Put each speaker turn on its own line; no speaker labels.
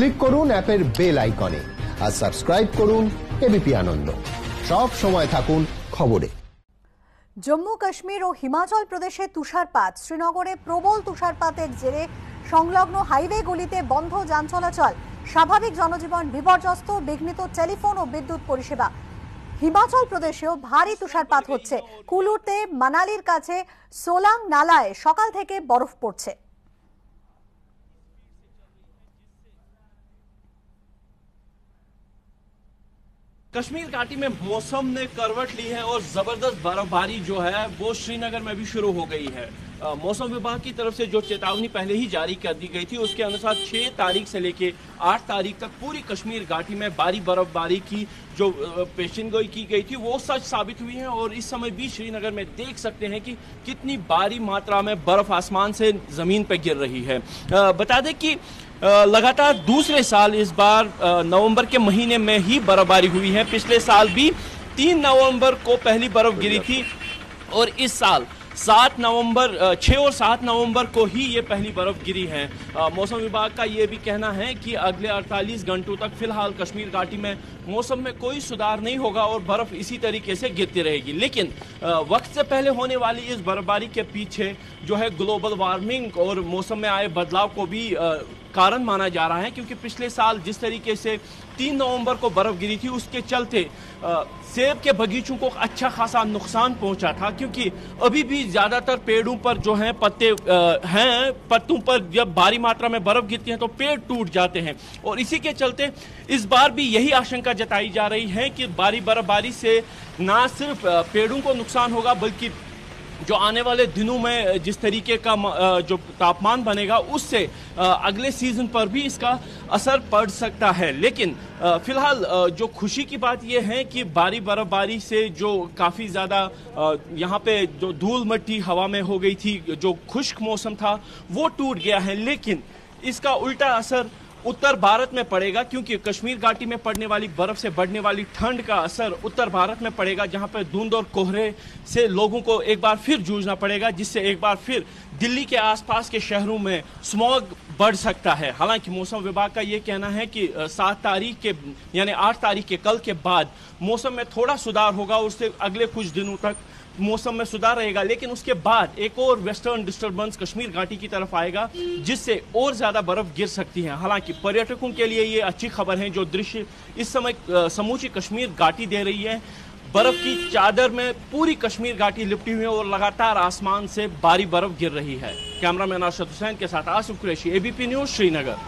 click করুন অ্যাপের bell আইকনে আর সাবস্ক্রাইব করুন এবিপি আনন্দ সব সময় থাকুন খবরে
জম্মু কাশ্মীর ও হিমাচল প্রদেশে তুষারপাত শ্রীনগরে প্রবল তুষারপাতের জেরে সংলগ্ন হাইওয়েগুলিতে বন্ধ যান চলাচল স্বাভাবিক জনজীবন বিপর্যস্ত বিঘ্নিত টেলিফোন ও বিদ্যুৎ পরিষেবা হিমাচল প্রদেশেও ভারী তুষারপাত হচ্ছে কুলুতে মানালির কাছে সোলাং নালায় সকাল থেকে বরফ পড়ছে
कश्मीर घाटी में मौसम ने करवट ली है और ज़बरदस्त बर्फबारी जो है वो श्रीनगर में भी शुरू हो गई है आ, मौसम विभाग की तरफ से जो चेतावनी पहले ही जारी कर दी गई थी उसके अनुसार 6 तारीख से लेके 8 तारीख तक पूरी कश्मीर घाटी में भारी बर्फबारी की जो पेशन गोई की गई थी वो सच साबित हुई है और इस समय भी श्रीनगर में देख सकते हैं कि कितनी भारी मात्रा में बर्फ आसमान से ज़मीन पर गिर रही है आ, बता दें कि लगातार दूसरे साल इस बार नवंबर के महीने में ही बर्फबारी हुई है पिछले साल भी तीन नवंबर को पहली बर्फ गिरी थी और इस साल सात नवंबर छः और सात नवंबर को ही ये पहली बर्फ़ गिरी है मौसम विभाग का ये भी कहना है कि अगले 48 घंटों तक फिलहाल कश्मीर घाटी में मौसम में कोई सुधार नहीं होगा और बर्फ़ इसी तरीके से गिरती रहेगी लेकिन वक्त से पहले होने वाली इस बर्फबारी के पीछे जो है ग्लोबल वार्मिंग और मौसम में आए बदलाव को भी कारण माना जा रहा है क्योंकि पिछले साल जिस तरीके से तीन नवंबर को बर्फ़ गिरी थी उसके चलते सेब के बगीचों को अच्छा खासा नुकसान पहुंचा था क्योंकि अभी भी ज़्यादातर पेड़ों पर जो हैं पत्ते हैं पत्तों पर जब भारी मात्रा में बर्फ़ गिरती है तो पेड़ टूट जाते हैं और इसी के चलते इस बार भी यही आशंका जताई जा रही है कि भारी बर्फबारी से ना सिर्फ पेड़ों को नुकसान होगा बल्कि जो आने वाले दिनों में जिस तरीके का जो तापमान बनेगा उससे अगले सीजन पर भी इसका असर पड़ सकता है लेकिन फिलहाल जो खुशी की बात यह है कि बारी बर्फबारी से जो काफ़ी ज़्यादा यहाँ पे जो धूल मट्टी हवा में हो गई थी जो खुश्क मौसम था वो टूट गया है लेकिन इसका उल्टा असर उत्तर भारत में पड़ेगा क्योंकि कश्मीर घाटी में पड़ने वाली बर्फ से बढ़ने वाली ठंड का असर उत्तर भारत में पड़ेगा जहां पर धुंध और कोहरे से लोगों को एक बार फिर जूझना पड़ेगा जिससे एक बार फिर दिल्ली के आसपास के शहरों में स्मॉग बढ़ सकता है हालांकि मौसम विभाग का ये कहना है कि सात तारीख के यानी आठ तारीख के कल के बाद मौसम में थोड़ा सुधार होगा उससे अगले कुछ दिनों तक मौसम में सुधार रहेगा लेकिन उसके बाद एक और वेस्टर्न डिस्टर्बेंस कश्मीर घाटी की तरफ आएगा जिससे और ज्यादा बर्फ गिर सकती है हालांकि पर्यटकों के लिए ये अच्छी खबर है जो दृश्य इस समय समूची कश्मीर घाटी दे रही है बर्फ की चादर में पूरी कश्मीर घाटी लिपटी हुई है और लगातार आसमान से भारी बर्फ गिर रही है कैमरामैन अरशद हुसैन के साथ आसिफ कुरैशी एबीपी न्यूज श्रीनगर